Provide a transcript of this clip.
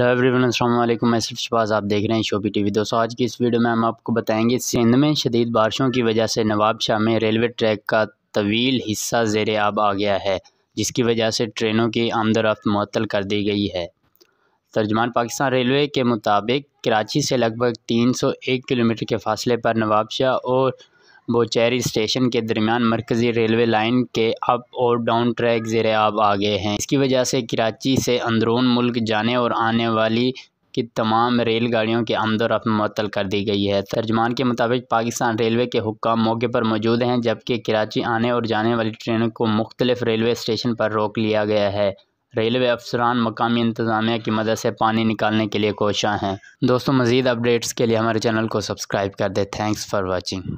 hello everyone अस्सलाम मैं सिर्फ शबाज आप देख रहे हैं शोपी टीवी दोस्तों आज की इस वीडियो में हम आपको बताएंगे सिंध में शदीद बारिशों की वजह से नवाबशाह में रेलवे ट्रैक का तवील हिस्सा जेर आब आ गया है जिसकी वजह से ट्रेनों की आमदोरफ्त मअतल कर दी गई है तर्जमान पाकिस्तान रेलवे के मुताबिक कराची से लगभग एक किलोमीटर के फासले पर नवाबशाह और बोचेरी स्टेशन के दरमियान मरकज़ी रेलवे लाइन के अप और डाउन ट्रैक ज़ेर आब आ गए हैं इसकी वजह से कराची से अंदरून मुल्क जाने और आने वाली की तमाम रेलगाड़ियों की आमदोरफ़्त मअतल कर दी गई है तर्जमान के मुताबिक पाकिस्तान रेलवे के हुक्म मौके पर मौजूद हैं जबकि कराची आने और जाने वाली ट्रेनों को मुख्तलिफ रेलवे स्टेशन पर रोक लिया गया है रेलवे अफसरान मकामी इंतज़ामिया की मदद से पानी निकालने के लिए कोशाँ हैं दोस्तों मज़ीद अपडेट्स के लिए हमारे चैनल को सब्सक्राइब कर दें थैंक्स फॉर वॉचिंग